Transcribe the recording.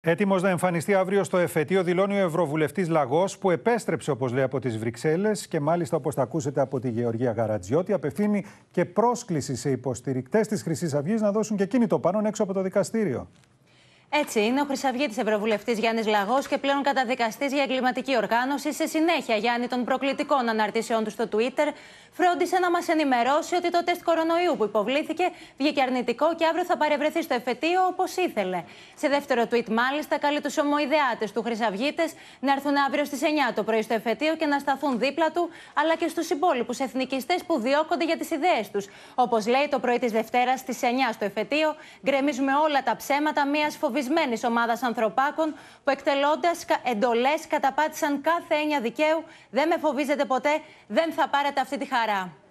Έτοιμος να εμφανιστεί αύριο στο εφετείο, δηλώνει ο Ευρωβουλευτής Λαγός, που επέστρεψε, όπως λέει, από τις Βρυξέλλες και μάλιστα, όπως θα ακούσετε από τη Γεωργία Γαρατζιώτη, απευθύνει και πρόσκληση σε υποστηρικτές της Χρυσής Αυγής να δώσουν και κίνητο πάνω έξω από το δικαστήριο. Έτσι είναι ο Χρυσαυγήτη Ευρωβουλευτής Γιάννης Λαγός και πλέον καταδικαστής για εγκληματική οργάνωση. Σε συνέχεια, Γιάννη, των προκλητικών αναρτήσεών του στο Twitter, φρόντισε να μας ενημερώσει ότι το τεστ κορονοϊού που υποβλήθηκε βγήκε αρνητικό και αύριο θα παρευρεθεί στο εφετείο όπως ήθελε. Σε δεύτερο tweet, μάλιστα, καλεί τους ομοειδεάτες του Χρυσαυγήτε να έρθουν αύριο στις 9 το πρωί στο εφετείο και να σταθούν δίπλα του, αλλά και στους υπόλοιπους εθνικιστές που διώκονται για τις ιδέες τους. Όπως λέει το πρωί της Δευτέρας στις 9 στο εφετείο, γκρεμίζουμε όλα τα ψέματα μιας φοβ φοβισμένη ομάδας ανθρωπάκων που εκτελώντας εντολές καταπάτησαν κάθε έννοια δικαίου. Δεν με φοβίζετε ποτέ, δεν θα πάρετε αυτή τη χαρά.